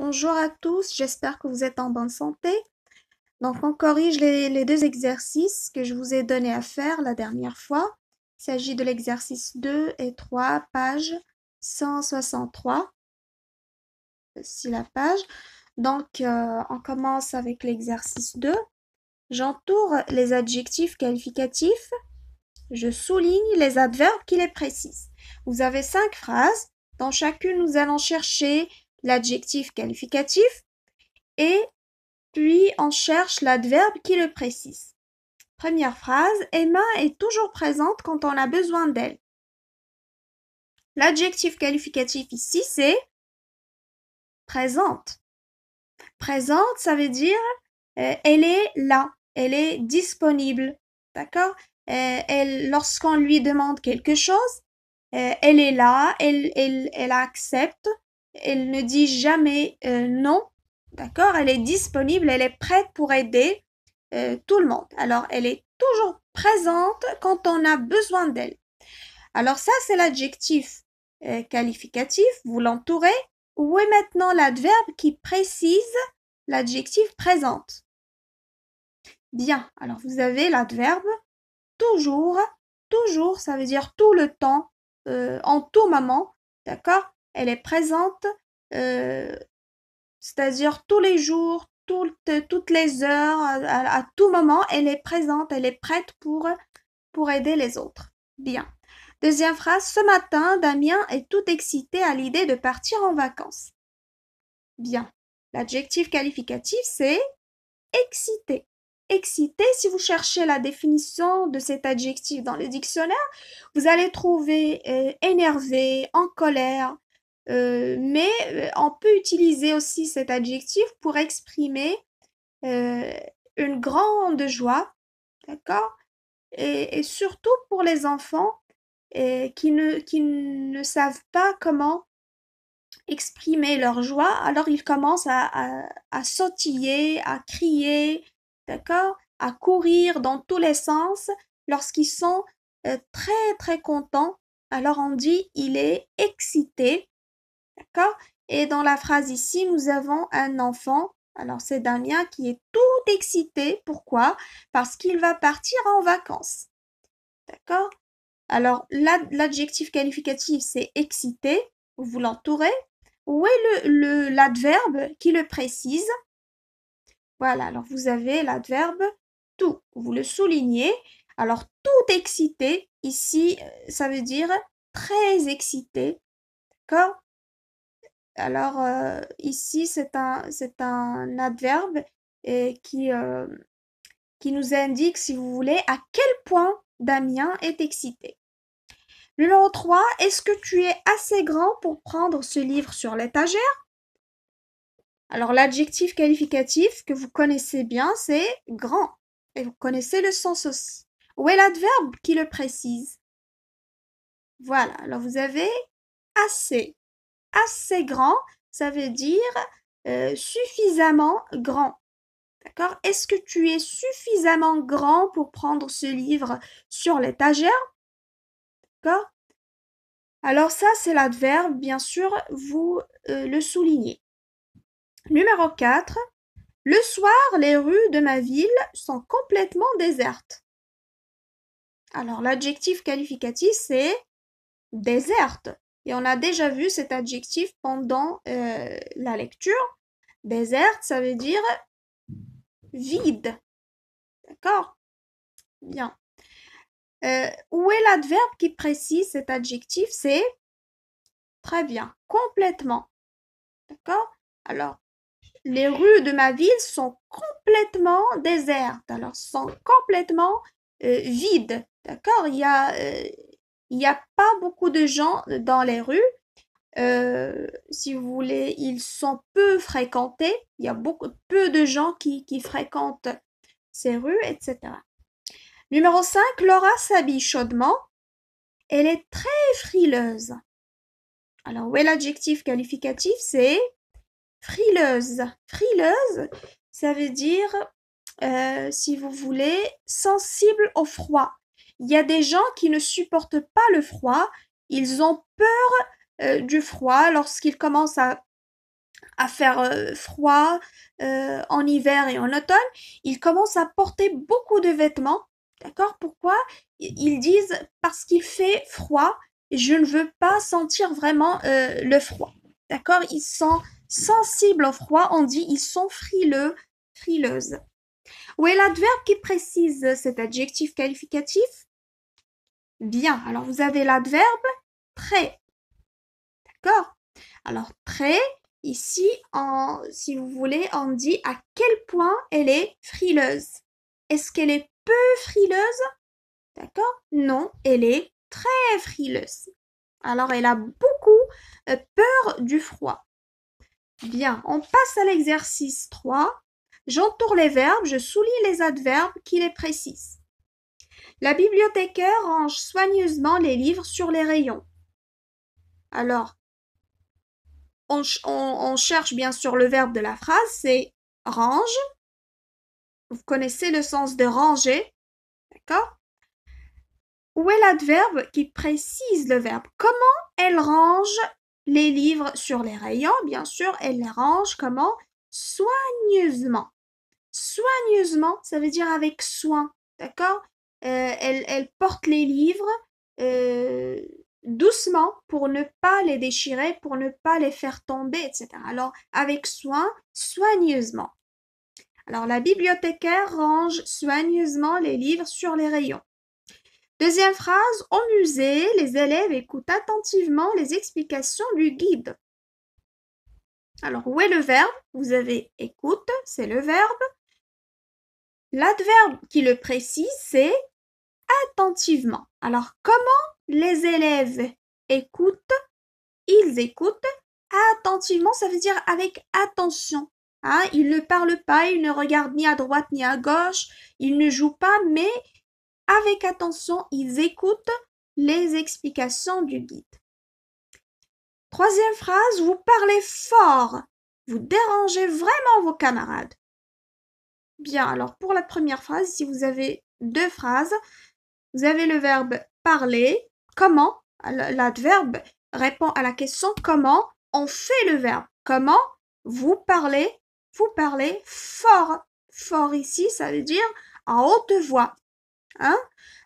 Bonjour à tous, j'espère que vous êtes en bonne santé. Donc on corrige les, deux exercices que je vous ai donné à faire la dernière fois. Il s'agit de l'exercice 2 et 3, page 163. Voici la page. Donc euh, on commence avec l'exercice 2. J'entoure les adjectifs qualificatifs. Je souligne les adverbes qui les précisent. Vous avez cinq phrases. Dans chacune, nous allons chercher l'adjectif qualificatif, et puis on cherche l'adverbe qui le précise. Première phrase, Emma est toujours présente quand on a besoin d'elle. L'adjectif qualificatif ici, c'est présente. Présente, ça veut dire euh, elle est là, elle est disponible. D'accord euh, Lorsqu'on lui demande quelque chose, euh, elle est là, elle accepte elle ne dit jamais euh, non, d'accord Elle est disponible, elle est prête pour aider euh, tout le monde. Alors, elle est toujours présente quand on a besoin d'elle. Alors ça, c'est l'adjectif euh, qualificatif, vous l'entourez. Où est maintenant l'adverbe qui précise l'adjectif présente Bien, alors vous avez l'adverbe toujours, toujours, ça veut dire tout le temps, en tout moment, d'accord elle est présente, euh, c'est-à-dire tous les jours, toutes les heures, à, tout moment, elle est présente, elle est prête pour, aider les autres. Bien. Deuxième phrase, ce matin, Damien est tout excité à l'idée de partir en vacances. Bien. L'adjectif qualificatif, c'est excité. Excité, si vous cherchez la définition de cet adjectif dans le dictionnaire, vous allez trouver euh, énervé, en colère, euh, mais euh, on peut utiliser aussi cet adjectif pour exprimer euh, une grande joie, d'accord et, surtout pour les enfants qui, ne, savent pas comment exprimer leur joie, alors ils commencent à, à, sautiller, à crier, d'accord À courir dans tous les sens lorsqu'ils sont très très contents. Alors on dit il est excité D'accord Et dans la phrase ici, nous avons un enfant. Alors c'est Damien qui est tout excité. Pourquoi Parce qu'il va partir en vacances. D'accord Alors l'adjectif qualificatif, c'est excité. Vous l'entourez. Où est l'adverbe qui le précise Voilà, alors vous avez l'adverbe tout. Vous le soulignez. Alors tout excité, ici, euh, ça veut dire très excité. D'accord alors euh, ici, c'est un, adverbe qui, euh, qui nous indique, si vous voulez, à quel point Damien est excité. Numéro 3, est-ce que tu es assez grand pour prendre ce livre sur l'étagère Alors l'adjectif qualificatif que vous connaissez bien, c'est grand. Et vous connaissez le sens aussi. Où est l'adverbe qui le précise Voilà, alors vous avez assez assez grand, ça veut dire euh, suffisamment grand. D'accord Est-ce que tu es suffisamment grand pour prendre ce livre sur l'étagère D'accord Alors ça, c'est l'adverbe, bien sûr, vous euh, le soulignez. Numéro 4. Le soir, les rues de ma ville sont complètement désertes. Alors l'adjectif qualificatif, c'est déserte. Et on a déjà vu cet adjectif pendant euh, la lecture. Déserte, ça veut dire vide. D'accord Bien. Euh, où est l'adverbe qui précise cet adjectif C'est très bien, complètement. D'accord Alors, les rues de ma ville sont complètement désertes. Alors, sont complètement euh, vides. D'accord Il y a il n'y a pas beaucoup de gens dans les rues. Euh, si vous voulez, ils sont peu fréquentés. Il y a beaucoup, peu de gens qui, fréquentent ces rues, etc. Numéro 5, Laura s'habille chaudement. Elle est très frileuse. Alors, où est l'adjectif qualificatif C'est frileuse. Frileuse, ça veut dire, euh, si vous voulez, sensible au froid. Il y a des gens qui ne supportent pas le froid, ils ont peur euh, du froid lorsqu'il commence à, faire euh, froid euh, en hiver et en automne. Ils commencent à porter beaucoup de vêtements. D'accord Pourquoi Ils disent parce qu'il fait froid, je ne veux pas sentir vraiment le froid. D'accord Ils sont sensibles au froid, on dit ils sont frileux, frileuses. Où est l'adverbe qui précise cet adjectif qualificatif bien. Alors, vous avez l'adverbe très, D'accord Alors, très, ici, si vous voulez, on dit à quel point elle est frileuse. Est-ce qu'elle est peu frileuse D'accord Non, elle est très frileuse. Alors, elle a beaucoup euh, peur du froid. Bien, on passe à l'exercice 3. J'entoure les verbes, je souligne les adverbes qui les précisent. La bibliothécaire range soigneusement les livres sur les rayons. Alors, on, cherche bien sûr le verbe de la phrase, c'est range. Vous connaissez le sens de ranger, d'accord Où est l'adverbe qui précise le verbe Comment elle range les livres sur les rayons Bien sûr, elle les range comment Soigneusement. Soigneusement, ça veut dire avec soin, d'accord euh, elle, porte les livres euh, doucement pour ne pas les déchirer, pour ne pas les faire tomber, etc. Alors, avec soin, soigneusement. Alors, la bibliothécaire range soigneusement les livres sur les rayons. Deuxième phrase, au musée, les élèves écoutent attentivement les explications du guide. Alors, où est le verbe Vous avez écoute, c'est le verbe. L'adverbe qui le précise, c'est attentivement. Alors, comment les élèves écoutent Ils écoutent attentivement, ça veut dire avec attention. Hein. ils ne parlent pas, ils ne regardent ni à droite ni à gauche, ils ne jouent pas, mais avec attention, ils écoutent les explications du guide. Troisième phrase, vous parlez fort. Vous dérangez vraiment vos camarades. Bien, alors pour la première phrase, si vous avez deux phrases, vous avez le verbe parler, comment, l'adverbe répond à la question comment, on fait le verbe, comment vous parlez, vous parlez fort. Fort ici, ça veut dire à haute voix. Hein.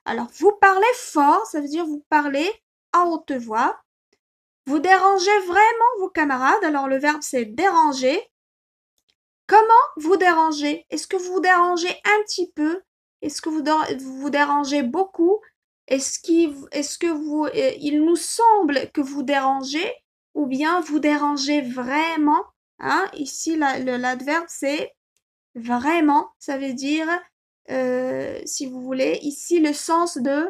Alors, vous parlez fort, ça veut dire vous parlez à haute voix. Vous dérangez vraiment vos camarades. Alors, le verbe c'est déranger. Comment vous dérangez Est-ce que vous vous dérangez un petit peu Est-ce que vous vous dérangez beaucoup Est-ce qu'il que vous eh, il nous semble que vous dérangez ou bien vous dérangez vraiment hein, Ici l'adverbe c'est vraiment, ça veut dire euh, si vous voulez ici le sens de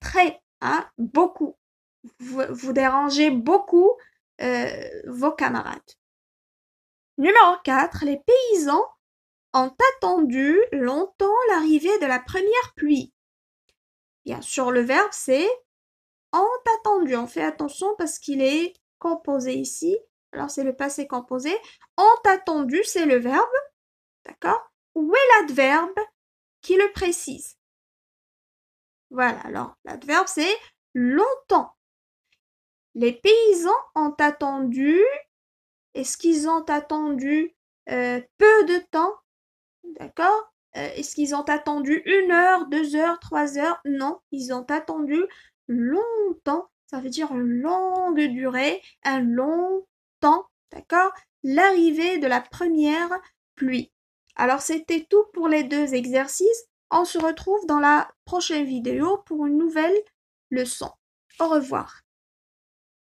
très, hein, beaucoup. Vous, vous dérangez beaucoup euh, vos camarades. Numéro 4. Les paysans ont attendu longtemps l'arrivée de la première pluie. Bien sûr, le verbe c'est ont attendu. On fait attention parce qu'il est composé ici. Alors c'est le passé composé. Ont attendu, c'est le verbe. D'accord Où est l'adverbe qui le précise Voilà, alors l'adverbe c'est longtemps. Les paysans ont attendu est-ce qu'ils ont attendu euh, peu de temps D'accord euh, Est-ce qu'ils ont attendu une heure, deux heures, trois heures Non, ils ont attendu longtemps. Ça veut dire une longue durée, un long temps. D'accord L'arrivée de la première pluie. Alors c'était tout pour les deux exercices. On se retrouve dans la prochaine vidéo pour une nouvelle leçon. Au revoir.